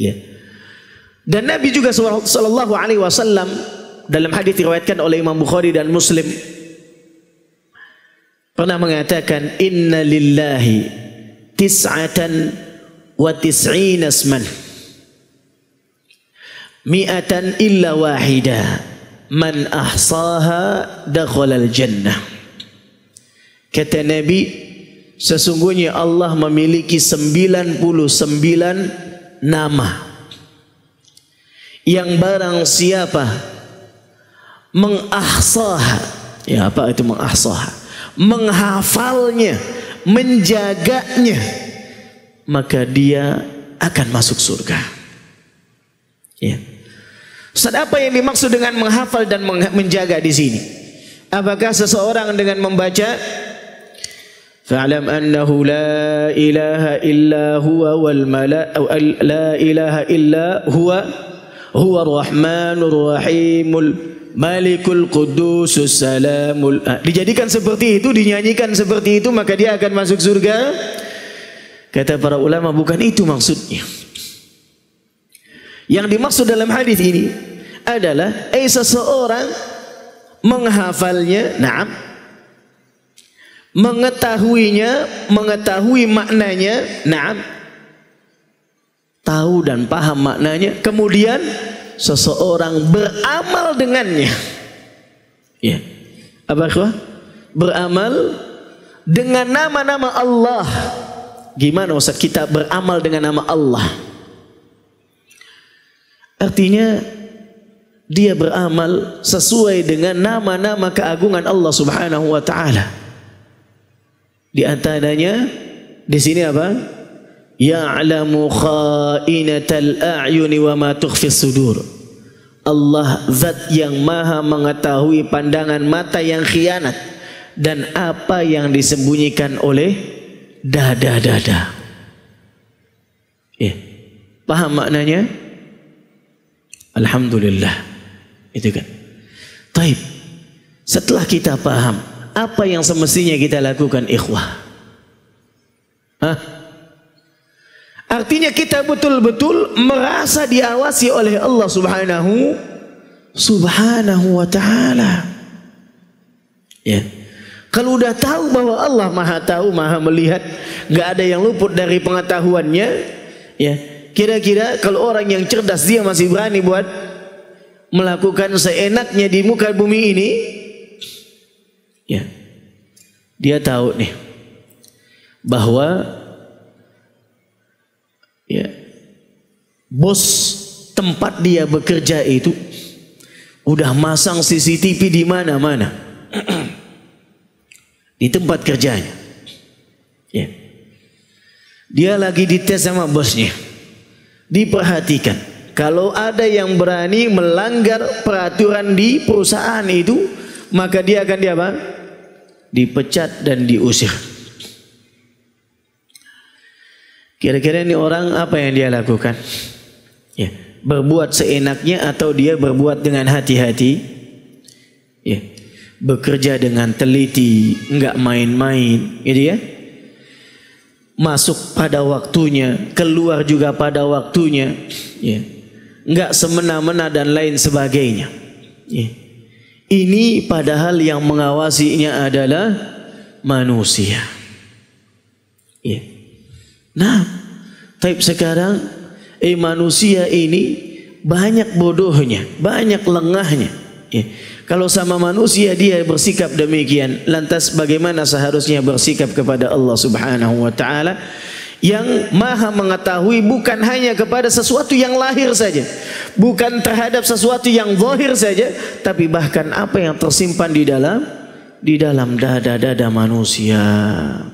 Ya. Dan Nabi juga sallallahu alaihi wasallam dalam hadis diriwayatkan oleh Imam Bukhari dan Muslim pernah mengatakan inna lillahi tis'atan wa tis'ina asman mi'atan illa wahida man ahsaha dakhala al-jannah kata nabi sesungguhnya Allah memiliki 99 nama yang barang siapa mengahsah ya apa itu mengahsah menghafalnya menjaganya maka dia akan masuk surga ya Ustaz, apa yang dimaksud dengan menghafal dan menjaga di sini apakah seseorang dengan membaca فاعلم انه لا اله الا هو والملأ أو لا اله الا هو هو الرحمن الرحيم الملك القدوس السلام dijadikan seperti itu dinyanyikan seperti itu maka dia akan masuk surga kata para ulama bukan itu maksudnya yang dimaksud dalam hadis ini adalah eh, seseorang menghafalnya na'am mengetahuinya, mengetahui maknanya, naam. Tahu dan paham maknanya, kemudian seseorang beramal dengannya. Ya. Apa itu? Beramal dengan nama-nama Allah. Gimana usah kita beramal dengan nama Allah? Artinya dia beramal sesuai dengan nama-nama keagungan Allah Subhanahu wa taala. Di antaranya di sini apa? Ya'lamu kha'inatal a'yuni wa ma tukhfi sudur. Allah zat yang maha mengetahui pandangan mata yang khianat dan apa yang disembunyikan oleh dada-dada. Ya. Eh, paham maknanya? Alhamdulillah. Itu kan. Taib. Setelah kita paham apa yang semestinya kita lakukan ikhwah? Hah? Artinya kita betul-betul merasa diawasi oleh Allah Subhanahu Subhanahu wa taala. Ya. Kalau udah tahu bahwa Allah Maha tahu, Maha melihat, enggak ada yang luput dari pengetahuannya, ya. Kira-kira kalau orang yang cerdas dia masih berani buat melakukan seenaknya di muka bumi ini, Ya. Dia tahu nih bahwa ya bos tempat dia bekerja itu udah masang CCTV di mana-mana. di tempat kerjanya. Ya. Dia lagi dites sama bosnya. Diperhatikan. Kalau ada yang berani melanggar peraturan di perusahaan itu, maka dia akan diapa? apa? dipecat dan diusir. Kira-kira ini orang apa yang dia lakukan? Ya, berbuat seenaknya atau dia berbuat dengan hati-hati? Ya, bekerja dengan teliti, enggak main-main, gitu ya. Masuk pada waktunya, keluar juga pada waktunya, ya. Enggak semena-mena dan lain sebagainya. Ya. Ini padahal yang mengawasinya adalah manusia. Ya. Nah, tapi sekarang eh manusia ini banyak bodohnya, banyak lengahnya. Ya. Kalau sama manusia dia bersikap demikian, lantas bagaimana seharusnya bersikap kepada Allah Subhanahu wa taala? yang maha mengetahui bukan hanya kepada sesuatu yang lahir saja bukan terhadap sesuatu yang zahir saja tapi bahkan apa yang tersimpan di dalam di dalam dada-dada manusia